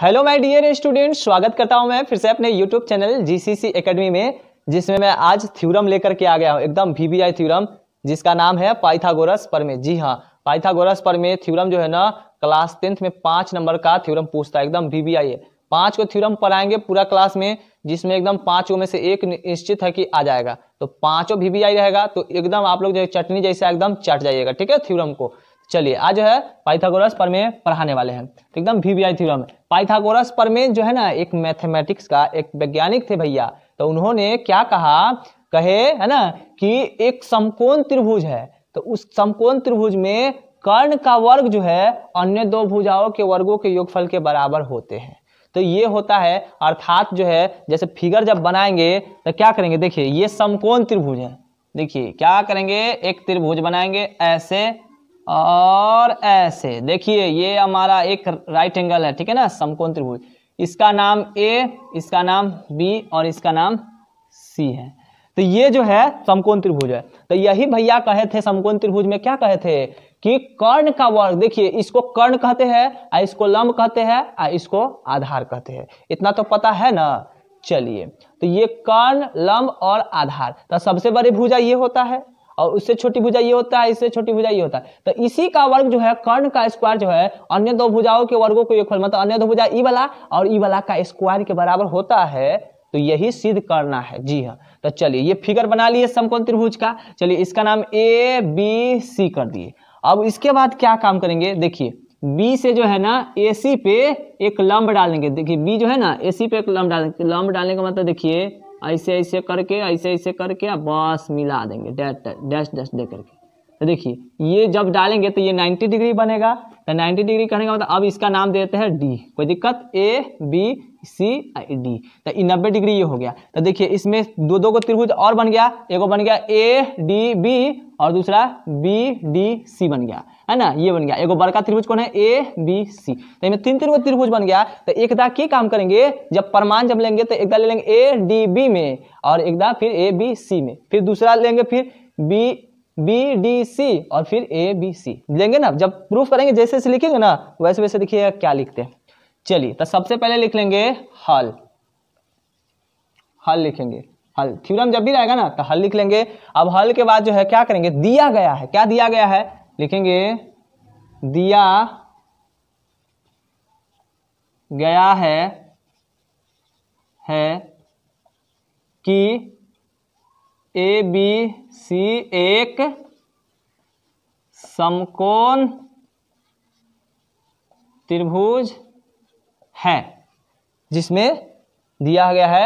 hello my dear student स्वागत करता हूं मैं फिर से अपने यूट्यूब चैनल जीसीसी एकेडमी में जिसमें मैं आज थ्योरम लेकर के आ गया हूं एकदम वीवीआई थ्योरम जिसका नाम है पाइथागोरस परमे जी हाँ पाइथागोरस परमे थ्योरम जो है ना क्लास टेंथ में पांच नंबर का थ्योरम पूछता है एकदम वीवीआई है पांच को थ्योरम पढ़ाएंगे पूरा क्लास में जिसमें एकदम पांचों में से एक निश्चित है कि आ जाएगा तो पांचों वीवीआई रहेगा तो एकदम आप लोग जो चटनी जैसा एकदम चट जाइएगा ठीक है थ्योरम को चलिए आज जो है पाइथागोरस में पढ़ाने वाले हैं तो एकदम वी वी थ्योरम पाइथागोरस प्रमेय जो है ना एक मैथमेटिक्स का एक वैज्ञानिक थे भैया तो उन्होंने क्या कहा कहे है ना कि एक समकोण त्रिभुज है तो उस समकोण त्रिभुज में कर्ण का वर्ग जो है अन्य दो भुजाओं के वर्गों के योगफल के बराबर होते हैं तो ये होता है अर्थात जो है जैसे फिगर जब बनाएंगे तो क्या करेंगे देखिए ये समकोण त्रिभुज है देखिए क्या करेंगे एक त्रिभुज बनाएंगे ऐसे और ऐसे देखिए ये हमारा एक राइट एंगल है ठीक है ना समकोण त्रिभुज इसका नाम ए इसका नाम बी और इसका नाम सी है तो ये जो है समकोण त्रिभुज है तो यही भैया कहे थे समकोण त्रिभुज में क्या कहे थे कि कर्ण का वर्ग देखिए इसको कर्ण कहते हैं और इसको लंब कहते हैं और इसको आधार कहते हैं इतना तो पता है ना चलिए तो ये कर्ण लंब और आधार तो सबसे बड़ी भुजा ये होता है और उससे छोटी भुजा ये होता है इससे छोटी भुजा ये होता है तो इसी का वर्ग जो है कर्ण का स्क्वायर जो है अन्य दो भुजाओं के वर्गों को एक मतलब अन्य दो भुजा ई वाला और ई वाला का स्क्वायर के बराबर होता है तो यही सिद्ध करना है जी हाँ तो चलिए ये फिगर बना लिए समकोण त्रिभुज का चलिए इसका नाम ए बी सी कर दिए अब इसके बाद क्या काम करेंगे देखिए बी से जो है ना ए सी पे एक लंब डालेंगे देखिए बी जो है ना ए सी पे एक लंब डालेंगे लंब डालने का मतलब देखिए ऐसे ऐसे करके ऐसे ऐसे करके अब बस मिला देंगे डैश डैश डैश दे करके तो देखिए ये जब डालेंगे तो ये 90 डिग्री बनेगा तो 90 डिग्री करने का मतलब अब इसका नाम देते हैं डी कोई दिक्कत ए बी सी आई डी तो ये नब्बे डिग्री ये हो गया तो देखिए इसमें दो दो को त्रिभुज और बन गया एक बन गया ए डी बी और दूसरा बी डी सी बन गया है ना ये बन गया एगो बड़का त्रिभुज कौन है ए बी सी तो इनमें तीन तीन गो त्रिभुज बन गया तो एकदा क्या काम करेंगे जब प्रमाण जब लेंगे तो एकदा ले लेंगे ए डी बी में और एकदा फिर ए बी सी में फिर दूसरा लेंगे फिर बी बी डी सी और फिर ए बी सी लेंगे ना जब प्रूफ करेंगे जैसे जैसे लिखेंगे ना वैसे वैसे देखिएगा क्या लिखते हैं चलिए तो सबसे पहले लिख लेंगे हल हल लिखेंगे हल थ्योरम जब भी रहेगा ना तो हल लिख लेंगे अब हल के बाद जो है क्या करेंगे दिया गया है क्या दिया गया है लिखेंगे दिया गया है है कि ए बी सी एक समकोण त्रिभुज है जिसमें दिया गया है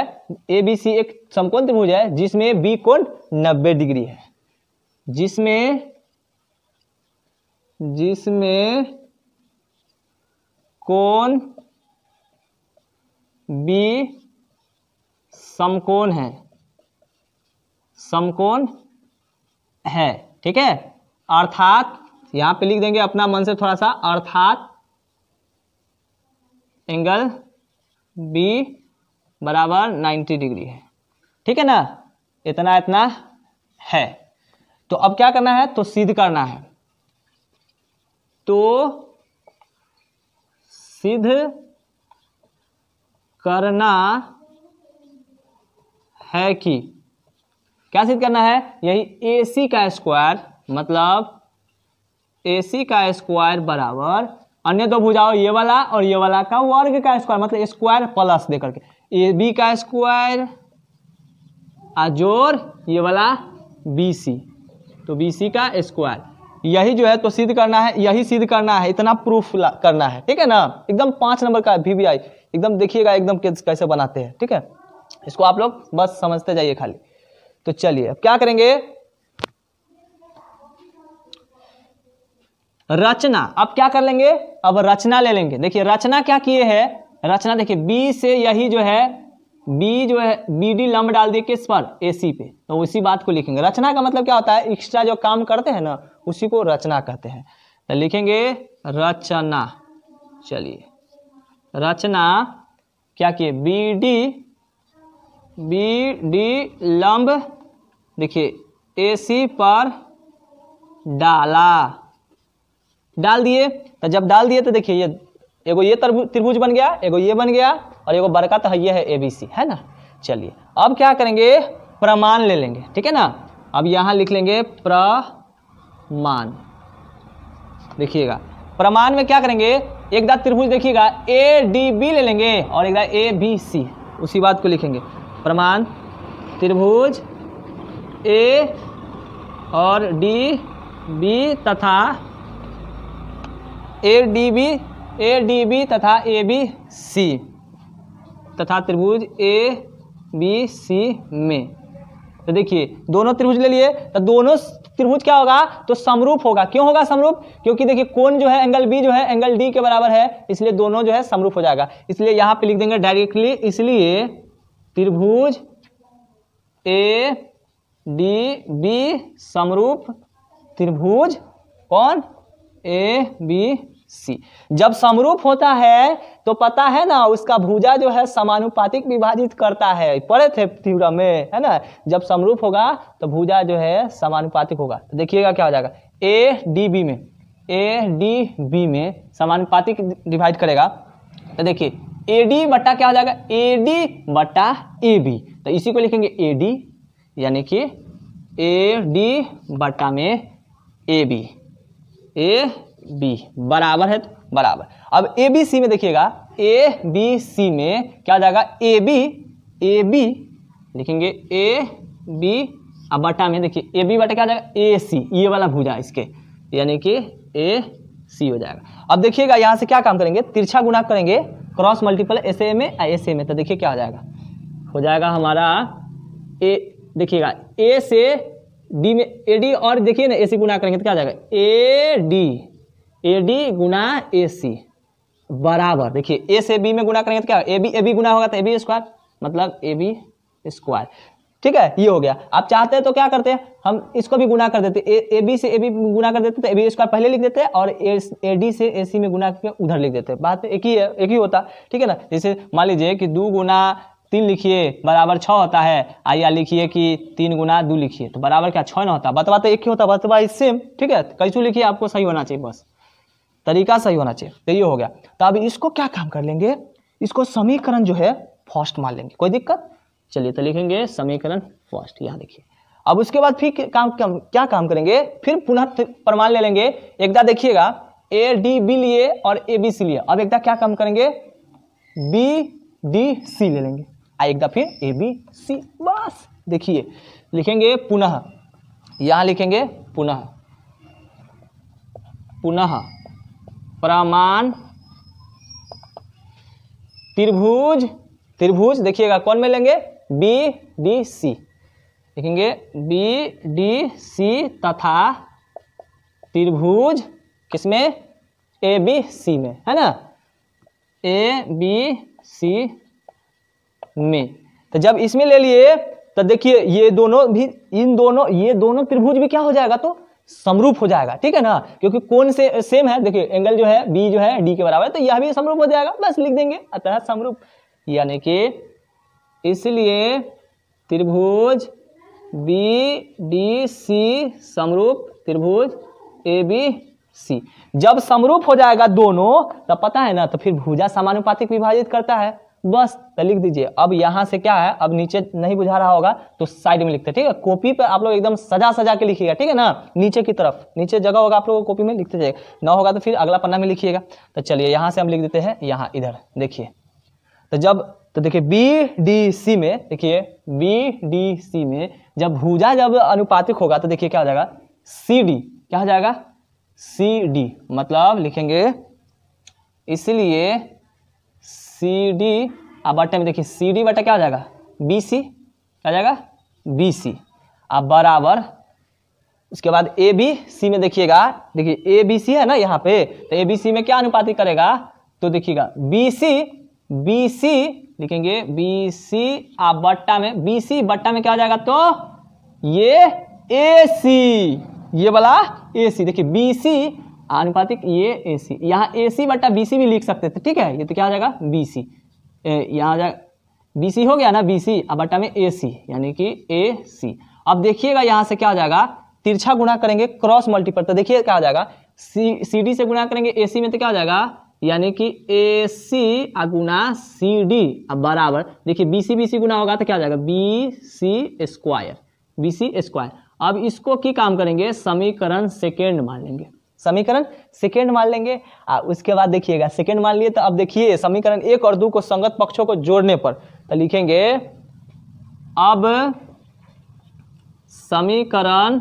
ए बी सी एक समकोण त्रिभुज है जिसमें बी कोण नब्बे डिग्री है जिसमें जिसमें कोण बी समकोण है समकोण है ठीक है अर्थात यहां पे लिख देंगे अपना मन से थोड़ा सा अर्थात एंगल बी बराबर 90 डिग्री है ठीक है ना इतना इतना है तो अब क्या करना है तो सिद्ध करना है तो सिद्ध करना है कि क्या सिद्ध करना है यही ए सी का स्क्वायर मतलब ए सी का स्क्वायर बराबर अन्य दो तो भुजाओं ये वाला और ये वाला का वर्ग का स्क्वायर मतलब स्क्वायर प्लस देकर के ए बी का स्क्वायर आ जोर ये वाला बी सी तो बी सी का स्क्वायर यही जो है तो सिद्ध करना है यही सिद्ध करना है इतना प्रूफ करना है ठीक है ना एकदम पांच नंबर का वी एकदम देखिएगा एकदम कैसे बनाते हैं ठीक है इसको आप लोग बस समझते जाइए खाली तो चलिए अब क्या करेंगे रचना अब क्या कर लेंगे अब रचना ले लेंगे देखिए रचना क्या किए है रचना देखिए बी से यही जो है बी जो है बी डी लंब डाल दिए किस पर ए सी पे तो उसी बात को लिखेंगे रचना का मतलब क्या होता है एक्स्ट्रा जो काम करते हैं ना उसी को रचना कहते हैं तो लिखेंगे रचना चलिए रचना क्या किए बी डी बी डी लंब देखिए ए सी पर डाला डाल दिए तो जब डाल दिए तो देखिए ये एगो ये त्रिभुज बन गया एगो ये बन गया और एगो बरकत है ये है ए बी सी है ना चलिए अब क्या करेंगे प्रमाण ले लेंगे ठीक है ना अब यहाँ लिख लेंगे प्रमाण देखिएगा प्रमाण में क्या करेंगे एक दा त्रिभुज देखिएगा ए डी बी ले लेंगे और एक दा ए बी सी उसी बात को लिखेंगे प्रमाण त्रिभुज ए और डी बी तथा A D B A D B तथा ए बी सी तथा त्रिभुज ए बी सी में तो देखिए दोनों त्रिभुज ले लिए तो दोनों त्रिभुज क्या होगा तो समरूप होगा क्यों होगा समरूप क्योंकि देखिए कोण जो है एंगल बी जो है एंगल डी के बराबर है इसलिए दोनों जो है समरूप हो जाएगा इसलिए यहाँ पे लिख देंगे डायरेक्टली इसलिए त्रिभुज ए डी बी समरूप त्रिभुज कौन ए बी सी जब समरूप होता है तो पता है ना उसका भुजा जो है समानुपातिक विभाजित करता है पढ़े थे थ्योरम में है ना जब समरूप होगा तो भुजा जो है समानुपातिक होगा तो देखिएगा क्या हो जाएगा ए डी बी में ए डी बी में समानुपातिक डिवाइड करेगा तो देखिए ए डी बट्टा क्या हो जाएगा ए डी बट्टा ए बी तो इसी को लिखेंगे ए डी यानी कि ए डी बट्टा में ए बी ए बी बराबर है तो बराबर अब ए बी सी में देखिएगा ए बी सी में क्या आ जाएगा ए बी ए बी लिखेंगे ए बी अब बटा में देखिए ए बी बटा क्या आ जाएगा ए सी ये वाला भूजा इसके यानी कि ए सी हो जाएगा अब देखिएगा यहाँ से क्या काम करेंगे तिरछा गुना करेंगे क्रॉस मल्टीपल एस ए में एस ए में तो देखिए क्या हो जाएगा हो जाएगा हमारा ए देखिएगा ए से डी में ए डी और देखिए ना ए सी गुना करेंगे तो क्या आ जाएगा ए डी ए डी गुना ए सी बराबर देखिए ए से बी में गुना करेंगे तो क्या ए बी ए बी गुना होगा तो ए बी स्क्वायर मतलब ए बी स्क्वायर ठीक है ये हो गया आप चाहते हैं तो क्या करते हैं हम इसको भी गुना कर देते ए बी से ए बी गुना कर देते तो ए बी स्क्वायर पहले लिख देते हैं और ए डी से ए सी में गुना करके उधर लिख देते बात एक ही है एक ही होता ठीक है ना जैसे मान लीजिए कि दो गुना तीन लिखिए बराबर छः होता है आइए लिखिए कि तीन गुना दो लिखिए तो बराबर क्या छः ना होता बतवा तो एक ही होता बतवा सेम ठीक है कैसू लिखिए आपको सही होना चाहिए बस तरीका सही होना चाहिए तो ये हो गया तो अब इसको क्या काम कर लेंगे इसको समीकरण जो है फर्स्ट मान लेंगे कोई दिक्कत चलिए तो लिखेंगे समीकरण फर्स्ट यहाँ देखिए अब उसके बाद फिर काम क्या काम करेंगे फिर पुनः प्रमाण ले लेंगे एकदा देखिएगा ए डी बी लिए और ए बी सी लिए अब एकदा क्या काम करेंगे बी डी सी ले लेंगे आ एकदा फिर ए बी सी बस देखिए लिखेंगे पुनः यहाँ लिखेंगे पुनः पुनः प्रमाण त्रिभुज त्रिभुज देखिएगा कौन में लेंगे बी डी सी देखेंगे बी डी सी तथा त्रिभुज किसमें ए बी सी में है ना ए बी सी में तो जब इसमें ले लिए तो देखिए ये दोनों भी इन दोनों ये दोनों त्रिभुज भी क्या हो जाएगा तो समरूप हो जाएगा ठीक है ना क्योंकि कौन से सेम है देखिए एंगल जो है बी जो है डी के बराबर है तो यह भी समरूप हो जाएगा बस लिख देंगे अतः समरूप यानी कि इसलिए त्रिभुज बी डी सी समरूप त्रिभुज ए बी सी जब समरूप हो जाएगा दोनों तब पता है ना तो फिर भुजा समानुपातिक विभाजित करता है बस तो लिख दीजिए अब यहाँ से क्या है अब नीचे नहीं बुझा रहा होगा तो साइड में लिखते ठीक है कॉपी पर आप लोग एकदम सजा सजा के लिखिएगा ठीक है ना नीचे की तरफ नीचे जगह होगा आप लोग कॉपी में लिखते जाएगा ना होगा तो फिर अगला पन्ना में लिखिएगा तो चलिए यहाँ से हम लिख देते हैं यहाँ इधर देखिए तो जब तो देखिए बी डी सी में देखिए बी डी सी में जब भुजा जब अनुपातिक होगा तो देखिए क्या हो जाएगा सी डी क्या हो जाएगा सी डी मतलब लिखेंगे इसलिए सी डी अब बटे में देखिए सी डी बटा क्या हो जाएगा बी सी क्या जाएगा बी सी अब बराबर उसके बाद ए बी सी में देखिएगा देखिए ए बी सी है ना यहाँ पे तो ए बी सी में क्या अनुपाति करेगा तो देखिएगा बी सी बी सी लिखेंगे बी सी आप बट्टा में बी सी बट्टा में क्या हो जाएगा तो ये ए सी ये वाला ए सी देखिए बी सी आनुपातिक ये ए सी यहाँ ए सी बटा बी सी भी लिख सकते थे ठीक है ये तो क्या आ जाएगा बी सी यहाँ आ जाएगा बी सी हो गया ना बी सी अब बटा में ए सी यानी कि ए सी अब देखिएगा यहाँ से क्या आ जाएगा तिरछा गुणा करेंगे क्रॉस मल्टीपल तो देखिए क्या आ जाएगा सी सी डी से गुणा करेंगे ए सी में तो क्या आ जाएगा यानी कि ए सी गुना सी डी अब बराबर देखिए बी सी बी सी गुना होगा तो क्या आ जाएगा B C square B C square अब इसको की काम करेंगे समीकरण सेकेंड मान लेंगे समीकरण सेकेंड मान लेंगे आ उसके बाद देखिएगा सेकेंड मान लिए तो अब देखिए समीकरण एक और दो को संगत पक्षों को जोड़ने पर तो लिखेंगे अब समीकरण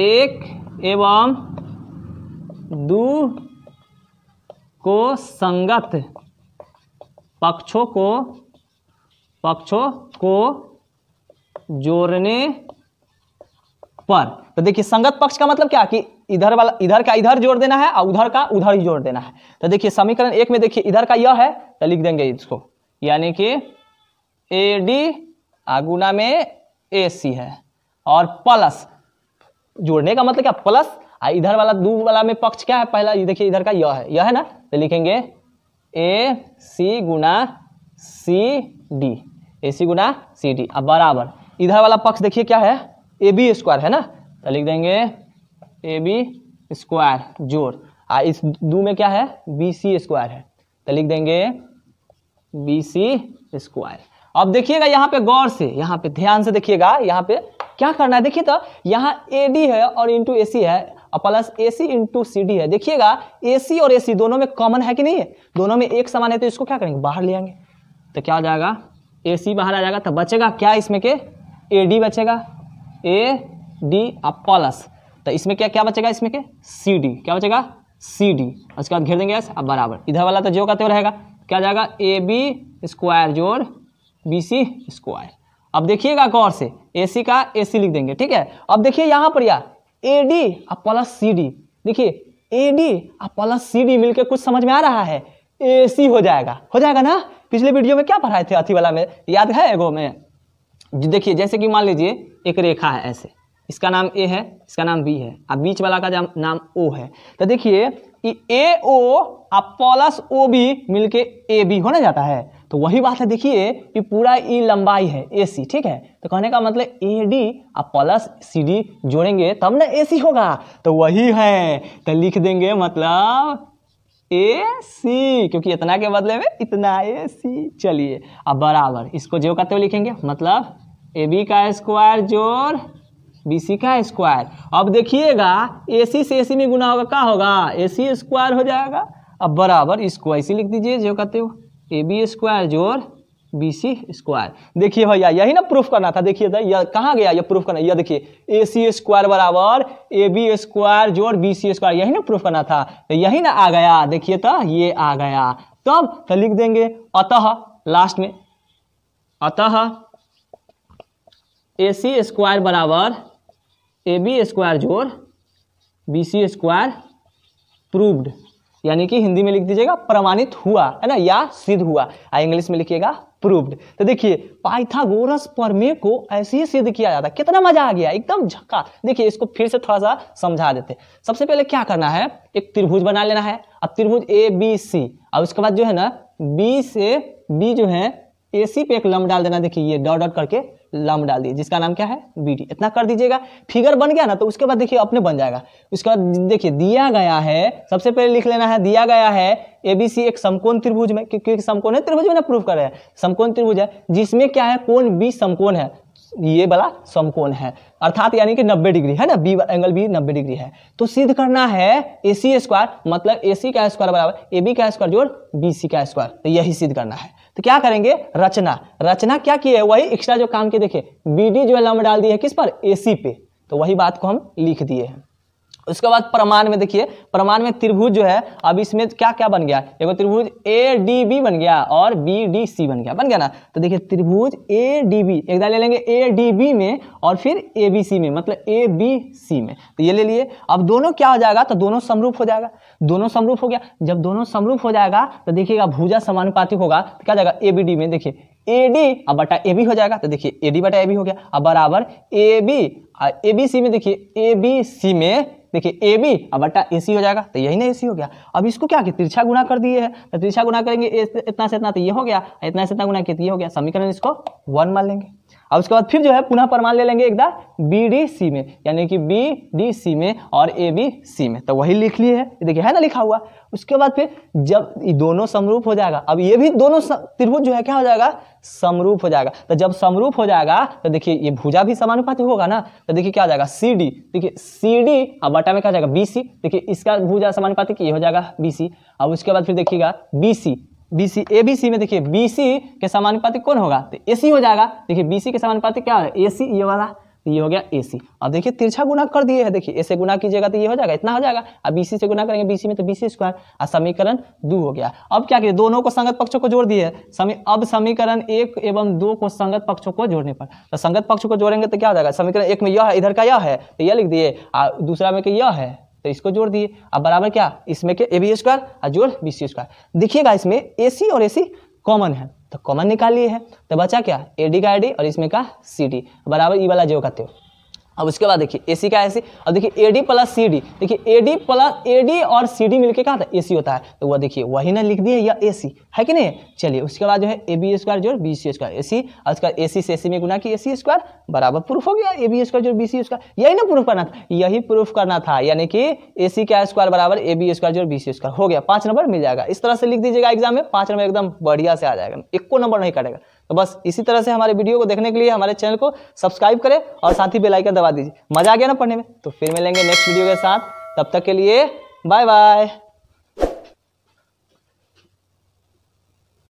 एक एवं दो को संगत पक्षों को पक्षों को जोड़ने पर तो देखिए संगत पक्ष का मतलब क्या कि इधर वाला इधर का इधर जोड़ देना है और उधर का उधर ही जोड़ देना है तो देखिए समीकरण एक में देखिए इधर का यह है तो लिख देंगे इसको यानी कि ए डी आगुना में ए सी है और प्लस जोड़ने का मतलब क्या प्लस आ इधर वाला दू वाला में पक्ष क्या है पहला देखिए इधर का यह है यह है ना तो लिखेंगे ए सी गुना C D A C Guna C D अब बराबर इधर वाला पक्ष देखिए क्या है ए बी स्क्वायर है ना तो लिख देंगे ए बी स्क्वायर जोड़ आ इस दो में क्या है बी सी स्क्वायर है तो लिख देंगे बी सी स्क्वायर अब देखिएगा यहाँ पे गौर से यहाँ पे ध्यान से देखिएगा यहाँ पे क्या करना है देखिए तो यहाँ ए डी है और इंटू ए सी है और plus A C into C D है देखिएगा ए सी और ए सी दोनों में कॉमन है कि नहीं है दोनों में एक समान है तो इसको क्या करेंगे बाहर ले आएंगे तो क्या हो जाएगा ए सी बाहर आ जाएगा तो बचेगा क्या इसमें के ए डी बचेगा ए डी और प्लस तो इसमें क्या क्या बचेगा इसमें के सी डी क्या बचेगा सी डी उसके बाद घेर देंगे ऐसे अब बराबर इधर वाला तो जो का तो रहेगा क्या जाएगा ए बी स्क्वायर जोर बी सी स्क्वायर अब देखिएगा गौर से ए सी का ए सी लिख देंगे ठीक है अब देखिए यहाँ पर यार ए डी और प्लस सी डी देखिए ए डी और प्लस सी डी मिलकर कुछ समझ में आ रहा है ए सी हो जाएगा हो जाएगा ना पिछले वीडियो में क्या पढ़ाए थे अथी वाला में याद है एगो में देखिए जैसे कि मान लीजिए एक रेखा है ऐसे इसका नाम ए है इसका नाम बी है अब बीच वाला का नाम ओ है तो देखिए ए ओ अब प्लस ओ बी मिल के ए बी होने जाता है तो वही बात है देखिए कि पूरा ई लंबाई है ए सी ठीक है तो कहने का मतलब ए डी और प्लस सी डी जोड़ेंगे तब ना ए सी होगा तो वही है तो लिख देंगे मतलब ए सी क्योंकि इतना के बदले में इतना ए सी चलिए अब बराबर इसको जो कहते हुए लिखेंगे मतलब ए बी का स्क्वायर जोर बी सी का स्क्वायर अब देखिएगा ए सी से ए सी में गुना होगा क्या होगा ए सी स्क्वायर हो जाएगा अब बराबर इसको ऐसे लिख दीजिए जो कहते हो ए बी स्क्वायर जोर बी सी स्क्वायर देखिए भैया यही ना प्रूफ करना था देखिए कहाँ गया ये प्रूफ करना यह देखिए ए सी स्क्वायर बराबर ए बी स्क्वायर जोड़ बी सी स्क्वायर यही ना प्रूफ करना था तो यही ना आ गया देखिए तो ये आ गया तब तो लिख देंगे अतः लास्ट में अतः ए सी स्क्वायर बराबर ए बी स्क्वायर जोड़ बी सी स्क्वायर प्रूव्ड यानी कि हिंदी में लिख दीजिएगा प्रमाणित हुआ है ना या सिद्ध हुआ इंग्लिश में लिखिएगा प्रूव्ड तो देखिए पाइथागोरस प्रमेय को ऐसे ही सिद्ध किया जाता है कितना मजा आ गया एकदम झक्का देखिए इसको फिर से थोड़ा सा समझा देते सबसे पहले क्या करना है एक त्रिभुज बना लेना है अब त्रिभुज ए बी सी और उसके बाद जो है ना बी से बी जो है ए सी पे एक लंब डाल देना देखिए ये डॉट डॉट करके लम डाल दिए जिसका नाम क्या है बी डी इतना कर दीजिएगा फिगर बन गया ना तो उसके बाद देखिए अपने बन जाएगा उसके बाद देखिए दिया गया है सबसे पहले लिख लेना है दिया गया है एबीसी एक समकोण त्रिभुज में क्योंकि समकोण है त्रिभुज में ना प्रूफ कर रहे हैं समकोण त्रिभुज है जिसमें क्या है कोण बी समकोण है ये वाला समकोण है अर्थात यानी कि 90 डिग्री है ना बी एंगल बी 90 डिग्री है तो सिद्ध करना है ए सी स्क्वायर मतलब ए सी का स्क्वायर बराबर ए बी का स्क्वायर जोड़ बी सी का स्क्वायर तो यही सिद्ध करना है तो क्या करेंगे रचना रचना क्या किया है वही एक्स्ट्रा जो काम किए देखिए डी जो है लम डाल दी है किस पर एसी पे तो वही बात को हम लिख दिए हैं उसके बाद प्रमाण में देखिए प्रमाण में त्रिभुज जो है अब इसमें क्या क्या बन गया देखो त्रिभुज ए डी बी बन गया और बी डी सी बन गया बन गया ना तो देखिए त्रिभुज ए डी बी एक ले लेंगे ए डी बी में और फिर ए बी सी में मतलब ए बी सी में तो ये ले लिए अब दोनों क्या हो जाएगा तो दोनों समरूप हो जाएगा दोनों समरूप हो गया जब दोनों समरूप हो जाएगा तो देखिएगा भूजा समानुपातिक होगा तो क्या जाएगा ए बी डी में देखिए ए डी अब बटा ए बी हो जाएगा तो देखिए ए डी बटा ए बी हो गया अब बराबर A B A B C में देखिए ए बी सी में देखिए ए बी अब बट्टा ए सी हो जाएगा तो यही ना ए सी हो गया अब इसको क्या कि तिरछा गुना कर दिए है तो तिरछा गुना करेंगे इतना से इतना तो ये हो गया इतना से इतना गुना किया तो ये हो गया समीकरण इसको वन मान लेंगे अब उसके बाद फिर जो है पुनः प्रमाण ले लेंगे एकदा बी डी सी में यानी कि बी डी सी में और ए बी सी में तो वही लिख लिए है देखिए है ना लिखा हुआ उसके बाद फिर जब दोनों समरूप हो जाएगा अब ये भी दोनों त्रिभुज जो है क्या हो जाएगा समरूप हो जाएगा तो जब समरूप हो जाएगा तो देखिए ये भुजा भी समानुपात होगा ना तो देखिए क्या हो जाएगा सी डी देखिए सी डी अब बटा में क्या हो जाएगा बी सी देखिए इसका भुजा समानुपात ये हो जाएगा बी सी अब उसके बाद फिर देखिएगा B C B C A B C में देखिए बी सी के समानुपाति कौन होगा तो ए सी हो जाएगा देखिए बी सी के समानुपाति क्या होगा ए सी ये वाला तो ये हो गया ए सी अब देखिए तिरछा गुना कर दिए है देखिए ए से गुना कीजिएगा तो ये हो जाएगा इतना हो जाएगा अब बी सी से गुना करेंगे बी सी में तो बी सी स्क्वायर और समीकरण दो हो गया अब क्या किया दोनों को संगत पक्षों को जोड़ दिए समी अब समीकरण एक एवं दो को संगत पक्षों को जोड़ने पर तो संगत पक्षों को जोड़ेंगे तो क्या हो जाएगा समीकरण एक में यह है इधर का यह है तो यह लिख दिए और दूसरा में कि यह है तो इसको जोड़ दिए अब बराबर क्या इसमें के ए बी स्क्वायर और जोड़ बी सी स्क्वायर देखिएगा इसमें ए सी और ए सी कॉमन है तो कॉमन निकालिए है तो बचा क्या ए डी का आई डी और इसमें का सी डी बराबर ई e वाला जो कहते हो अब उसके बाद देखिए ए सी का ए सी और देखिए A D plus C D देखिए A D plus A D और सी डी मिलकर कहा था ए सी होता है तो वह देखिए वही ना लिख दिए या ए सी है कि नहीं चलिए उसके बाद जो है ए बी स्क्वायर जो B C square A C और उसका ए सी से ए सी में गुना की ए सी स्क्वायर बराबर प्रूफ हो गया ए बी स्क्वायर जो बी सी स्क्वायर यही ना प्रूफ करना था यही प्रूफ करना था यानी कि ए सी का स्क्वायर बराबर ए बी स्क्वायर जो बी सी स्क्वायर हो गया पाँच नंबर मिल जाएगा इस तरह से लिख दीजिएगा एग्जाम में पाँच नंबर एकदम बढ़िया से आ जाएगा इक्को नंबर नहीं कटेगा तो बस इसी तरह से हमारे वीडियो को देखने के लिए हमारे चैनल को सब्सक्राइब करें और साथ ही बेलाइकन दबा दीजिए मजा आ गया ना पढ़ने में तो फिर मिलेंगे नेक्स्ट वीडियो के साथ तब तक के लिए बाय बाय